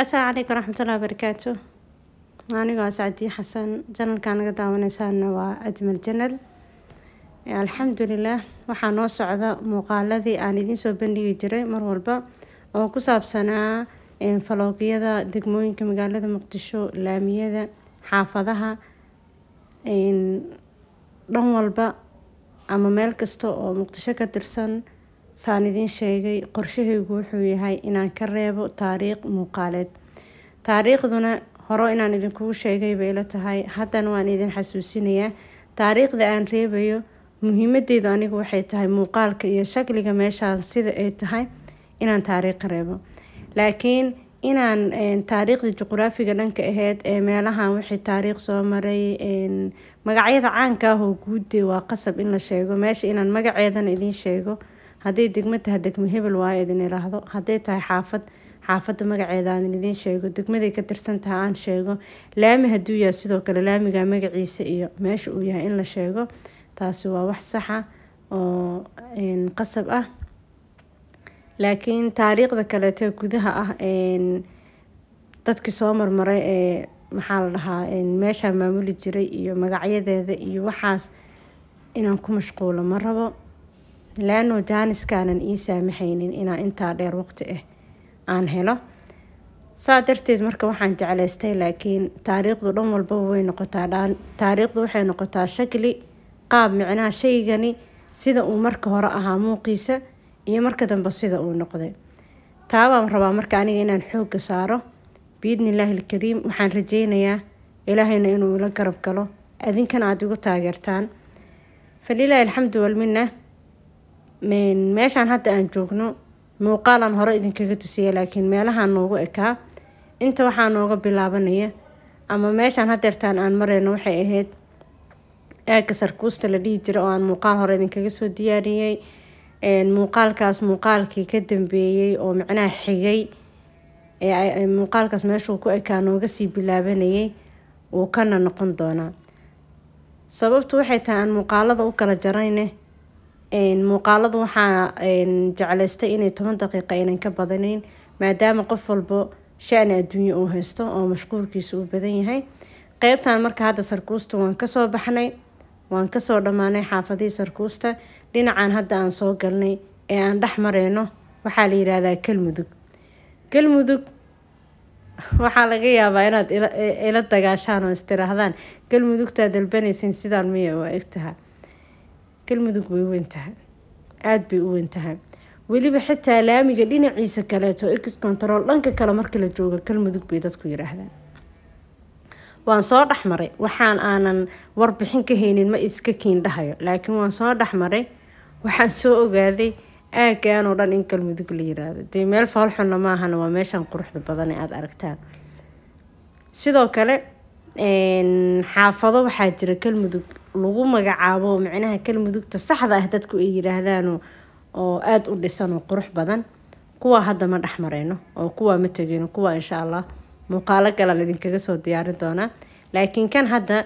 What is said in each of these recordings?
asalaamu calaykum waraxmatullahi wabarakaatu anigoo sacdiye xasan janalkaa naga daawaneysaana waa ajmal janal eh, alxamdulilah waxaa noo socda muuqaaladii aan idiin soo bandhigi jiray mar walba oo ku saabsanaa eh, faloogyada degmooyinka magaalada muqdisho laamiyada xaafadaha eh, dhan walba ama meel kasta oo muqdisho ka tirsan saan idin sheegay qorshahaygu wuxuu yahay inaan ka reebo taariikh muuqaaleed taariikhduna horo inaan idinkugu sheegay bay tahay haddan waan idin xasuusinayaa taariikhda aan reebayo muhiimadeedu anigu waxay tahay muuqaalka iyo shakliga meeshaan sida ay tahay inaan taariikh reebo laakiin inaan taariikhda juqraafiga dhanka aheed ee meelahan wixii taariikh soo maray magacyada caanka ah oo waa qasab in la sheego meesha inaan magaceedana idiin sheego hadday degma tahay degmo hebel waayo idin iraahdo hadday tahay xaafad xaafadda magaceeda aan idiin sheego degmaday ka tirsan tahay aan sheego laami hadduu yahay sidoo kale laamigaa magaciisa iyo meesha uu yahay in la sheego taasi waa wax saxa ah oo qasab ah laakiin taariikhda kaleete gudaha ah dadkii soo marmaray ee maxaa la dhahaa meeshaa maamuli jiray iyo magacyadeeda iyo waxaas inaan ku mashquulo ma rabo laano jaaniskaanan ii saamaxaynin inaa intaa dheer waqti ah aan helo saa darteed marka waxaan jeclaystay laakiin taariikhdu dhan walba way noqotaa taariikhdu waxay noqotaa shakli qaab micnaha shaygani sida uu marka hore ahaa muuqiisa iyo marka dambe sida uu noqday taa rabaa marka aniga inaan xoogga saaro biidnillaahi alkariim waxaan rajeynayaa ilaahayna inuu ila garab galo adinkana aad igu taageertaan falilaahi alxamdu walminna meeshaan hadda aan joogno muuqaalaan hore idinkaga tusiya laakiin meelahaa noogu ekaa inta waxaa nooga bilaabanaya ama meeshaan hadeertaan aan mareyno waxay ahayd aaga sarkuusta la dhihi jira oo aan muuqaal hore idinkaga soo diyaariyey muuqaalkaas muuqaalkii ka dambeeyey oo macnaha xigay muuqaalkaas meeshuu ku ekaa nooga sii bilaabanayay wuu kana noqon doonaa sababtu waxay tahay aan muuqaalada u kala jarayne muuqaaladu waxaa jeclaystay inay toban daqiiqa aynan ka badaneyn maadaama qof walbo shani adduunye uu haysto oo mashquulkiisa uu badan yahay qeybtan marka hadda sarkuusta waan kasoo baxnay waan kasoo dhammaanay xaafadihii sarkuusta dhinacan hadda aan soo galnay ee aan dhex mareyno waxaa la yidhaahdaa galmudug galmudug waxaa laga yaabaa inaad ila dagaashaan oo istiraahdaan galmudugtaa dalbanaysin sidaan miya oo egtaha galmudug bay weyntahay aada bay u weyntahay weliba xitaa laamiga dhinaciisa kaleeto ex control dhanka kale marka la joogo galmudug bay dadku yiraahdaan waan soo dhexmaray waxaan aanan warbixin ka haynin ma iska kiindhahayo laakiin waan soo dhexmaray waxaan soo ogaaday aagaan oo dhan in galmudug la yiraahdo dee meel faalxunna maahana waa meeshan quruxda badan ee aada aragtaan sidoo kale xaafado waxaa jira kalmudug lagu magacaabo micnaha kalmudugta saxda ah dadku ay yiraahdaan oo aada u dhisan oo qurux badan kuwa hadda ma dhexmareyno oo kuwa ma tegeyno kuwa insha allah muuqaalo galaan idinkaga soo diyaarin doonaa laakiin kan hadda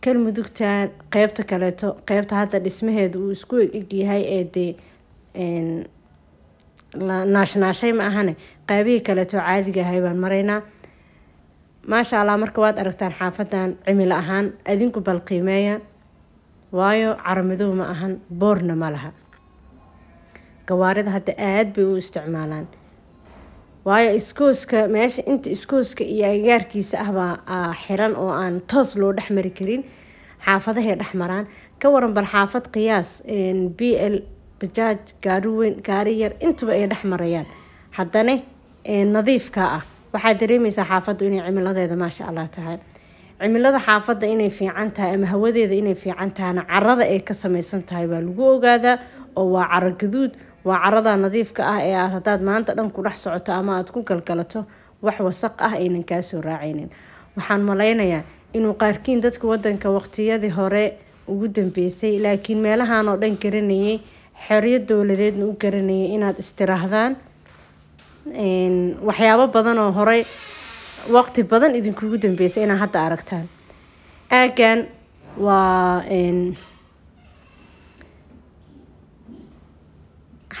kalmudugtan qeybta kaleeto qeybta hadda dhismaheedu uu isku egyahay ee dee naashnaashay ma ahane qaybihii kaleeto caadiga ahay baan maraynaa maasha allah marka waad aragtaan xaafadan cimilo ahaan adinku bal qiimeeya waayo caramiduhu ma ahan boorna ma laha gawaarida hadda aada bay u isticmaalaan waayo iskooska meesha inta iskooska iyo agagaarkiisa ahbaa xiran oo aan toos loo dhexmari karin xaafadahay dhex maraan ka waran bal xaafad qiyaas b l bajaaj gaari weyn gaari yar intuba ay dhex marayaan haddana nadiifka ah waxaa dareemaysaa xaafaddu inay cimiladeeda maasha allah tahay cimilada xaafadda inay fiican tahay ama hawadeeda inay fiican tahayna carada ay ka samaysan tahay waa lagu ogaadaa oo waa caro gaduud waa carada nadiifka ah ee aad haddaad maanta dhan ku dhex socoto ama aad ku galgalato wax wasaq ah aynan kaa soo raacaynin waxaan malaynayaa inuu qaarkiin dadka wadanka waqtiyadii hore ugu dambeysay laakiin meelahan oo dhan garanayay xeryo dowladeedna u garanayay inaad istiraahdaan waxyaabo badan oo horay waqti badan idinkugu dambeysay inaa hadda aragtaan aagan waa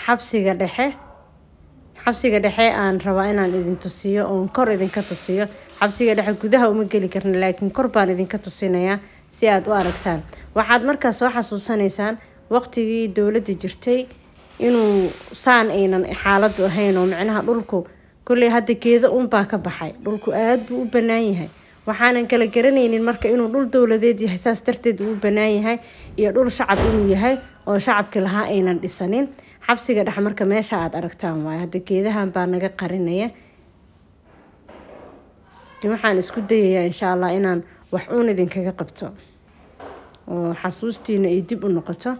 xabsiga dhexe xabsiga dhexe aan rabaa inaan idin tusiyo oon kor idinka tusiyo xabsiga dhexe gudaha uma geli karna laakiin kor baan idinka tusinayaa si aad u aragtaan waxaad markaa soo xasuusanaysaan waqtigii dowladda jirtay inuu saan aynan xaaladu ahayn oo micnaha dhulku kolley hadda geedo unbaa ka baxay dhulku aada buu u banaan yahay waxaanan kala garanaynin marka inuu dhul dowladeed yahay saas darteed uu u bannaan yahay iyo dhul shacab inuu yahay oo shacabki lahaa aynan dhisanin xabsiga dhex marka meesha aada aragtaan waayo hadda geedahan baa naga qarinaya waxaan isku dayayaa insha allah inaan wax uun idinkaga qabto oo xasuustiina ay dib u noqoto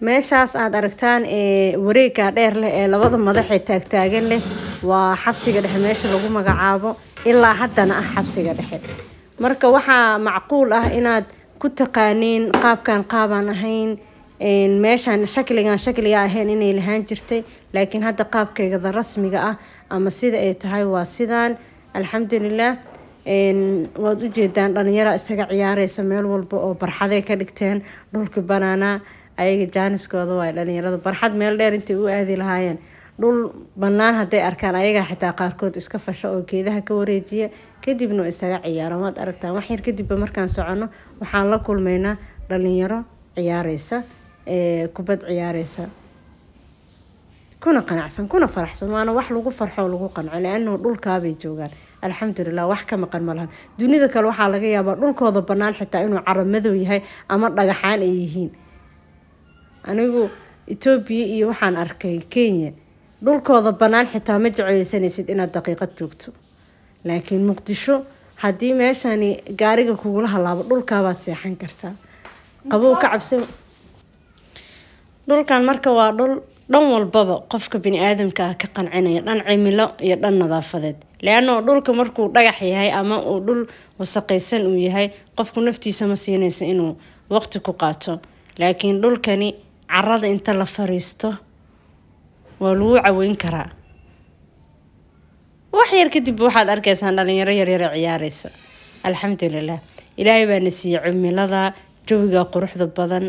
meeshaas aada aragtaan ee wareega dheer leh ee labada madaxee taagtaagan leh waa xabsiga dhexe meesha lagu magacaabo ilaa haddana ah xabsiga dhexe marka waxaa macquul ah inaad ku taqaaniin qaabkan qaabaan ahayn meeshaan shakligan shakliga ahayn inay lahaan jirtay laakiin hadda qaabkeygada rasmiga ah ama sida ay tahay waa sidaan alxamdulilah waad ujeedaan dhalinyara isaga ciyaareysa meel walba oo barxaday ka dhigteen dhulka banaanaa ayaga jaaniskooda waay dhalinyarada barxad meel dheer intay u aadi lahaayeen dhul banaan hadday arkaan ayagaa xitaa qaarkood iska fasho oo geedaha ka wareejiya kadibna isaga ciyaaro maad aragtaan wax yar kadibba markaan soconno waxaan la kulmaynaa dhalinyaro ciyaareysa kubad ciyaareysa kuna qanacsan kuna faraxsan waana wax lagu farxoo lagu qanco laanahu dhulkaabay joogaan alxamdulilah wax ka maqan malahan dunida kale waxaa laga yaabaa dhulkooda banaan xitaa inuu caramadow yahay ama dhagaxaan ay yihiin anigu etoobiya iyo waxaan arkay kenya dhulkooda banaan xitaa ma jeceysanaysid inaad daqiiqad joogto laakiin muqdisho haddii meeshani gaariga kugula halaabo dhulkaabaad seexan kartaa qabow ka cabsi dhulkan marka waa dhul dhan walbaba qofka bani-aadamka ah ka qancinaya dhan cimilo iyo dhan nadaafadeed leanoo dhulka markuu dhagax yahay ama uu dhul wasaqaysan uu yahay qofku naftiisa ma siinaysa inuu waqti ku qaato laakiin dhulkani carada inta la fariisto waa lagu caweyn karaa wax yar kadib waxaad arkaysaan dhalinyaro yaryara ciyaareysa alxamdulilah ilaahay baana siiyey cumilada jawiga quruxda badan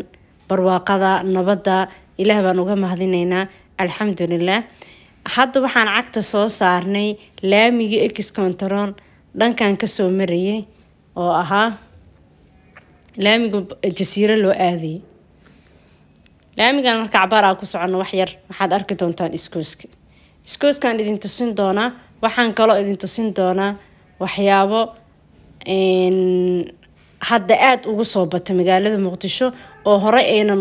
barwaaqada nabadda ilaah baan uga mahdinaynaa alxamdulilah hadda waxaan cagta soo saarnay laamigii ex control dhankan kasoo marayay oo ahaa laamiga jasiiro loo aadayay laamigan halka cabaaraa ku socono waxyar waxaad arki doontaan iskooska iskooskaan idin tusin doonaa waxaan kaloo idin tusin doonaa waxyaabo hadda aada ugu soo bata magaalada muqdisho oo hore aynan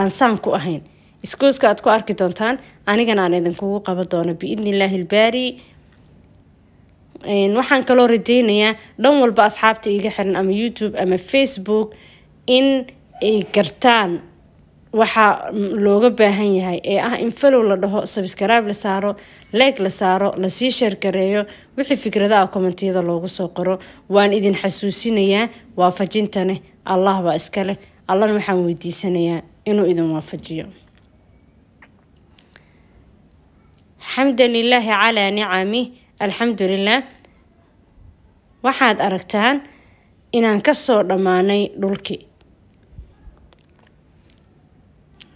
aansaan ku ahayn iskooska aad ku arki doontaan anigana aan idinkugu qaban doono biidni biidnillaahi ilbaari waxaan kaloo rajeynayaa dhan walba asxaabta iga xiran ama youtube ama facebook in ay gartaan waxaa mm, looga baahan yahay ee ah in falow la dhaho sabskrib la saaro leeg la saaro lasii sheergareeyo wixii fikradaha kommentiyada loogu soo qoro waan idin xasuusinayaa waafajintane allah baa iskaleh allana waxaan weydiisanayaa inuu idin waafajiyo xamda lilaahi calaa nicami alxamdulilah waxaad aragtaan inaan kasoo dhammaanay dhulki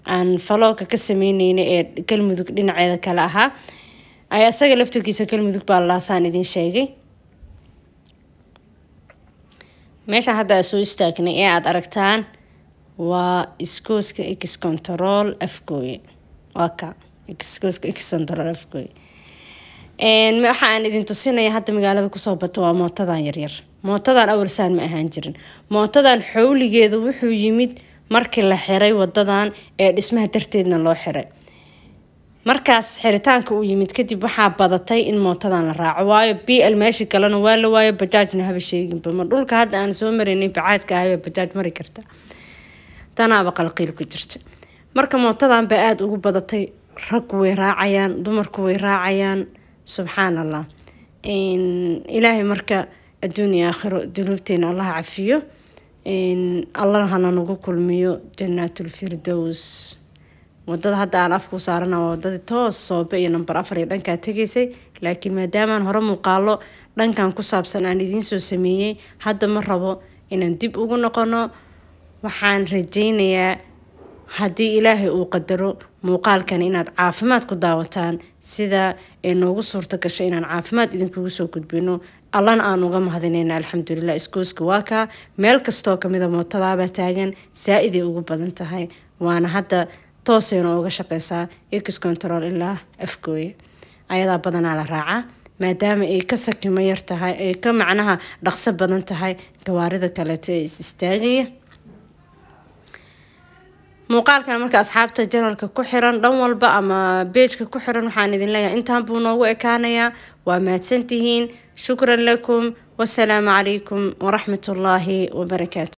aan faloolka ka sameyneyna ee galmudug dhinaceeda kale ahaa ayaa isaga laftarkiisa galmudug baa laasaan idin sheegay meesha hadda aa soo istaagnay ee aada aragtaan waa iscooska x control afgooye waa ka iscooska x control afgooye waxa aan idin tusinaya hadda magaalada kusoo bato waa mootadan yaryar mootadan awalsaan ma ahaan jirin mootadan xowligeeda wuxuu yimid markii la xiray wadadan ee dhismaha darteedna loo xiray markaas xiritaanka uu yimid kadib waxaa badatay in mootadan la raaco waayo l meeshii galana waa la waayo bajaajna haba sheeginba ma dhulka hadda aan soo maraynay bacaadka ahaba bajaaj mari karta danaaba qalqiil ku jirta marka mootadan baa aada ugu badatay rag way raacayaan dumarku way raacayaan subxaan allah ilaahay marka adduuniya aakhiro dunuubteena allaha cafiyo allana hana nagu kulmiyo janaatulfirdows wadada hadda aan afku saarana waa wadadii toos soobe iyo namber afar iyo dhankaa tegaysay laakiin maadaamaan hore muuqaalo dhankan ku saabsan aan idiinsoo sameeyey hadda ma rabo inaan dib ugu noqono waxaan rajaynayaa haddii ilaahay uu qadaro muuqaalkan inaad caafimaad ku daawataan sida ee noogu suurto gasho inaan caafimaad idinkugu soo gudbino allana aan uga mahadinayna alxamdulilah iskooska waaka meel kastoo kamida mootadaabaa taagan saa-iday ugu badan tahay waana hadda toosayna uga shaqeysaa x control ilaa afgooye ayadaa badanaa la raaca maadaama ay ka sakimo yartahay ay ka macnaha dhaqso badan tahay gawaarida kaleeta ee is istaagaya muuqaalkan marka asxaabta janalka ku xiran dhan walba ama beejka ku xiran waxaan idin leeyahay intaan buu noogu ekaanayaa waa mahadsantihiin shukran lakum wasalaamu calaykum waraxmatullaahi wabarakaatu